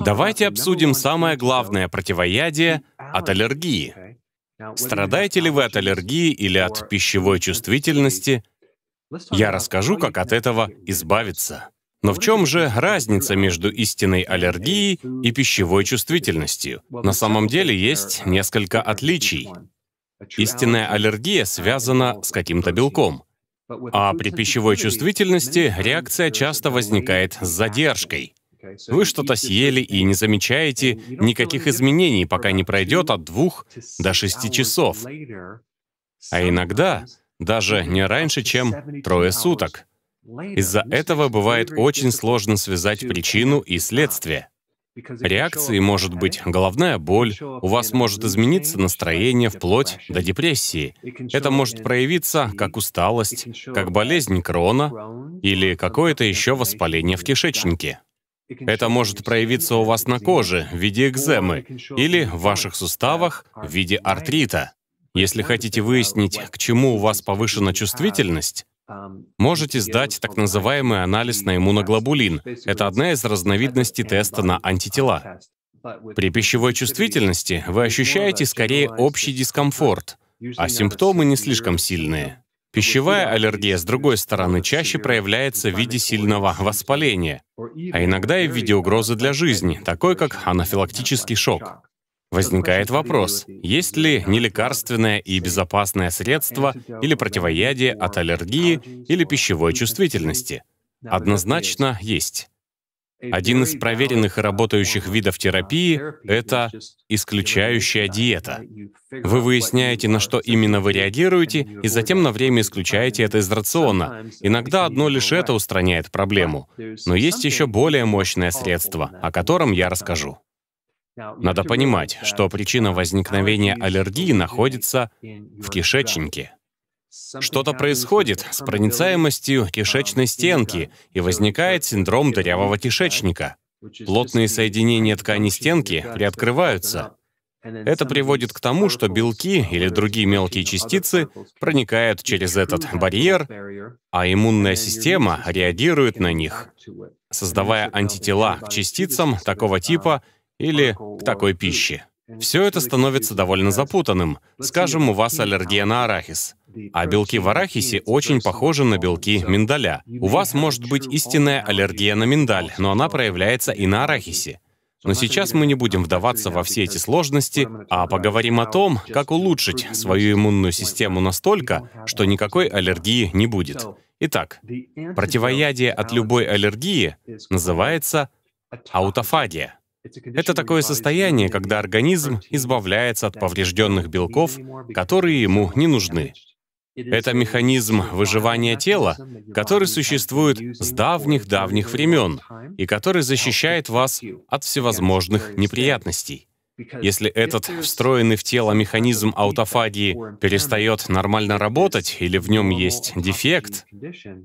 Давайте обсудим самое главное противоядие от аллергии. Страдаете ли вы от аллергии или от пищевой чувствительности? Я расскажу, как от этого избавиться. Но в чем же разница между истинной аллергией и пищевой чувствительностью? На самом деле есть несколько отличий. Истинная аллергия связана с каким-то белком, а при пищевой чувствительности реакция часто возникает с задержкой. Вы что-то съели и не замечаете никаких изменений, пока не пройдет от двух до шести часов. А иногда даже не раньше, чем трое суток. Из-за этого бывает очень сложно связать причину и следствие. Реакцией может быть головная боль, у вас может измениться настроение вплоть до депрессии. Это может проявиться как усталость, как болезнь крона или какое-то еще воспаление в кишечнике. Это может проявиться у вас на коже в виде экземы или в ваших суставах в виде артрита. Если хотите выяснить, к чему у вас повышена чувствительность, можете сдать так называемый анализ на иммуноглобулин. Это одна из разновидностей теста на антитела. При пищевой чувствительности вы ощущаете скорее общий дискомфорт, а симптомы не слишком сильные. Пищевая аллергия, с другой стороны, чаще проявляется в виде сильного воспаления, а иногда и в виде угрозы для жизни, такой как анафилактический шок. Возникает вопрос, есть ли нелекарственное и безопасное средство или противоядие от аллергии или пищевой чувствительности? Однозначно есть. Один из проверенных и работающих видов терапии — это исключающая диета. Вы выясняете, на что именно вы реагируете, и затем на время исключаете это из рациона. Иногда одно лишь это устраняет проблему. Но есть еще более мощное средство, о котором я расскажу. Надо понимать, что причина возникновения аллергии находится в кишечнике. Что-то происходит с проницаемостью кишечной стенки, и возникает синдром дырявого кишечника. Плотные соединения ткани стенки приоткрываются. Это приводит к тому, что белки или другие мелкие частицы проникают через этот барьер, а иммунная система реагирует на них, создавая антитела к частицам такого типа или к такой пище. Все это становится довольно запутанным. Скажем, у вас аллергия на арахис. А белки в арахисе очень похожи на белки миндаля. У вас может быть истинная аллергия на миндаль, но она проявляется и на арахисе. Но сейчас мы не будем вдаваться во все эти сложности, а поговорим о том, как улучшить свою иммунную систему настолько, что никакой аллергии не будет. Итак, противоядие от любой аллергии называется аутофагия. Это такое состояние, когда организм избавляется от поврежденных белков, которые ему не нужны. Это механизм выживания тела, который существует с давних-давних времен и который а защищает вас от всевозможных неприятностей. Если этот встроенный в тело механизм аутофагии перестает нормально работать или в нем есть дефект,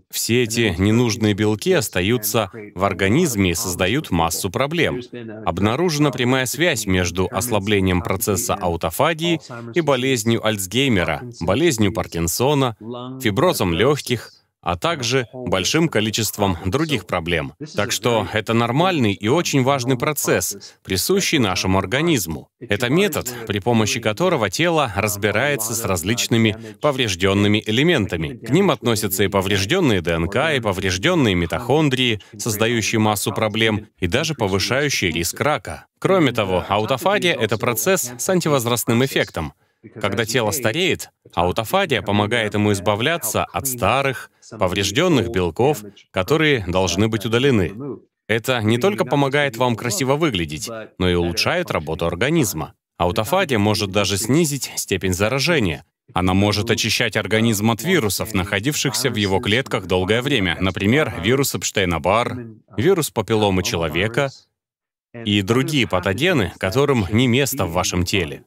все эти ненужные белки остаются в организме и создают массу проблем. Обнаружена прямая связь между ослаблением процесса аутофагии и болезнью Альцгеймера, болезнью Паркинсона, фиброзом легких — а также большим количеством других проблем. Так что это нормальный и очень важный процесс, присущий нашему организму. Это метод, при помощи которого тело разбирается с различными поврежденными элементами. К ним относятся и поврежденные ДНК, и поврежденные митохондрии, создающие массу проблем, и даже повышающие риск рака. Кроме того, аутофагия — это процесс с антивозрастным эффектом. Когда тело стареет, аутофагия помогает ему избавляться от старых, поврежденных белков, которые должны быть удалены. Это не только помогает вам красиво выглядеть, но и улучшает работу организма. Аутофагия может даже снизить степень заражения. Она может очищать организм от вирусов, находившихся в его клетках долгое время, например, вирус эпштейна бар вирус папилломы человека и другие патогены, которым не место в вашем теле.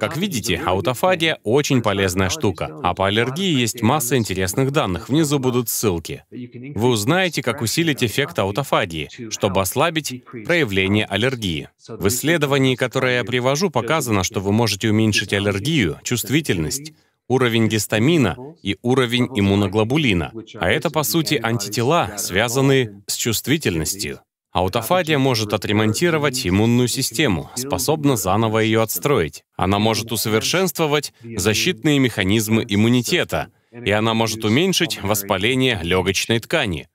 Как видите, аутофагия — очень полезная штука, а по аллергии есть масса интересных данных, внизу будут ссылки. Вы узнаете, как усилить эффект аутофагии, чтобы ослабить проявление аллергии. В исследовании, которое я привожу, показано, что вы можете уменьшить аллергию, чувствительность, уровень гистамина и уровень иммуноглобулина, а это, по сути, антитела, связанные с чувствительностью. Аутофагия может отремонтировать иммунную систему, способна заново ее отстроить. Она может усовершенствовать защитные механизмы иммунитета, и она может уменьшить воспаление легочной ткани.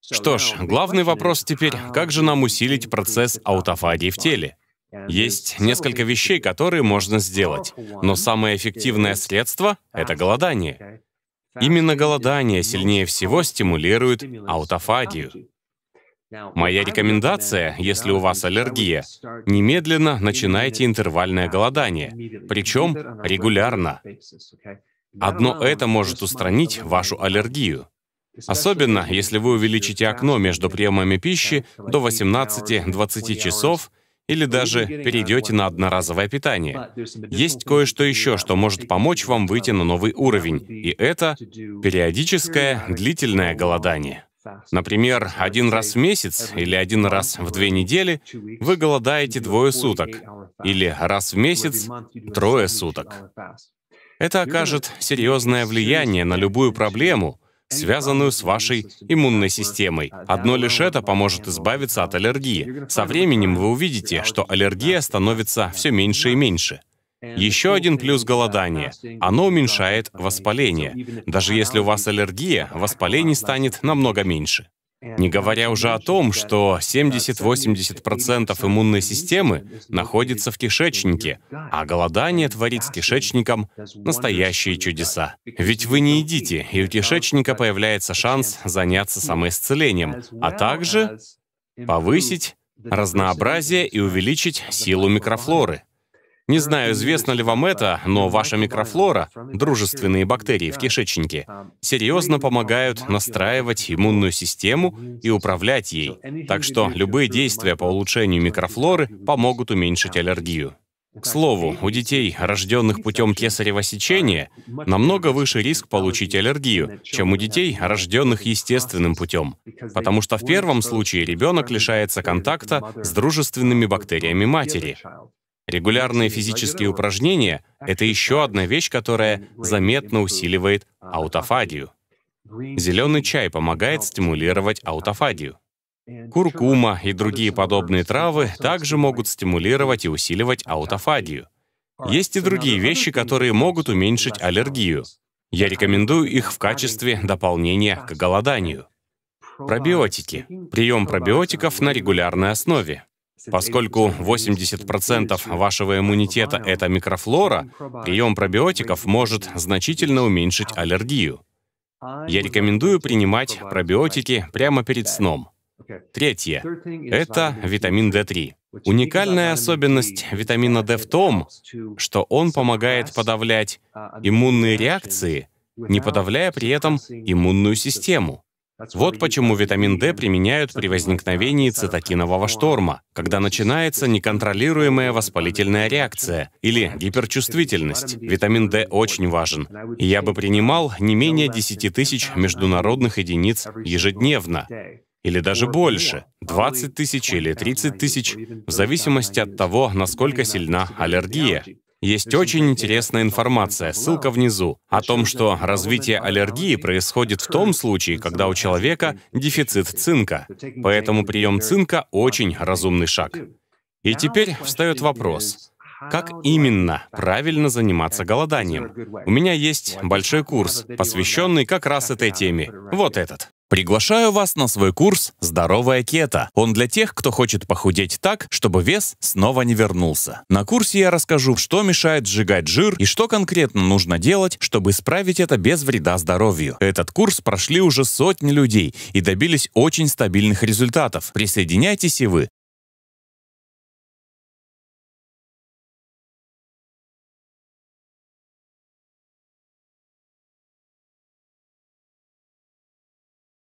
Что ж, главный вопрос теперь, как же нам усилить процесс аутофагии в теле? Есть несколько вещей, которые можно сделать, но самое эффективное средство — это голодание. Именно голодание сильнее всего стимулирует аутофагию. Моя рекомендация, если у вас аллергия, немедленно начинайте интервальное голодание, причем регулярно. Одно это может устранить вашу аллергию. Особенно, если вы увеличите окно между приемами пищи до 18-20 часов или даже перейдете на одноразовое питание. Есть кое-что еще, что может помочь вам выйти на новый уровень, и это периодическое длительное голодание. Например, один раз в месяц или один раз в две недели вы голодаете двое суток, или раз в месяц трое суток. Это окажет серьезное влияние на любую проблему, связанную с вашей иммунной системой. Одно лишь это поможет избавиться от аллергии. Со временем вы увидите, что аллергия становится все меньше и меньше. Еще один плюс голодания. Оно уменьшает воспаление. Даже если у вас аллергия, воспалений станет намного меньше. Не говоря уже о том, что 70-80% иммунной системы находится в кишечнике, а голодание творит с кишечником настоящие чудеса. Ведь вы не едите, и у кишечника появляется шанс заняться самоисцелением, а также повысить разнообразие и увеличить силу микрофлоры. Не знаю, известно ли вам это, но ваша микрофлора, дружественные бактерии в кишечнике, серьезно помогают настраивать иммунную систему и управлять ей. Так что любые действия по улучшению микрофлоры помогут уменьшить аллергию. К слову, у детей, рожденных путем кесарево сечения, намного выше риск получить аллергию, чем у детей, рожденных естественным путем, потому что в первом случае ребенок лишается контакта с дружественными бактериями матери. Регулярные физические упражнения — это еще одна вещь, которая заметно усиливает аутофагию. Зеленый чай помогает стимулировать аутофагию. Куркума и другие подобные травы также могут стимулировать и усиливать аутофагию. Есть и другие вещи, которые могут уменьшить аллергию. Я рекомендую их в качестве дополнения к голоданию. Пробиотики. Прием пробиотиков на регулярной основе. Поскольку 80% вашего иммунитета — это микрофлора, прием пробиотиков может значительно уменьшить аллергию. Я рекомендую принимать пробиотики прямо перед сном. Третье — это витамин D3. Уникальная особенность витамина D в том, что он помогает подавлять иммунные реакции, не подавляя при этом иммунную систему. Вот почему витамин D применяют при возникновении цитокинового шторма, когда начинается неконтролируемая воспалительная реакция или гиперчувствительность. Витамин D очень важен. я бы принимал не менее 10 тысяч международных единиц ежедневно или даже больше, 20 тысяч или 30 тысяч, в зависимости от того, насколько сильна аллергия. Есть очень интересная информация, ссылка внизу, о том, что развитие аллергии происходит в том случае, когда у человека дефицит цинка. Поэтому прием цинка очень разумный шаг. И теперь встает вопрос, как именно правильно заниматься голоданием? У меня есть большой курс, посвященный как раз этой теме. Вот этот. Приглашаю вас на свой курс «Здоровая кето». Он для тех, кто хочет похудеть так, чтобы вес снова не вернулся. На курсе я расскажу, что мешает сжигать жир и что конкретно нужно делать, чтобы исправить это без вреда здоровью. Этот курс прошли уже сотни людей и добились очень стабильных результатов. Присоединяйтесь и вы.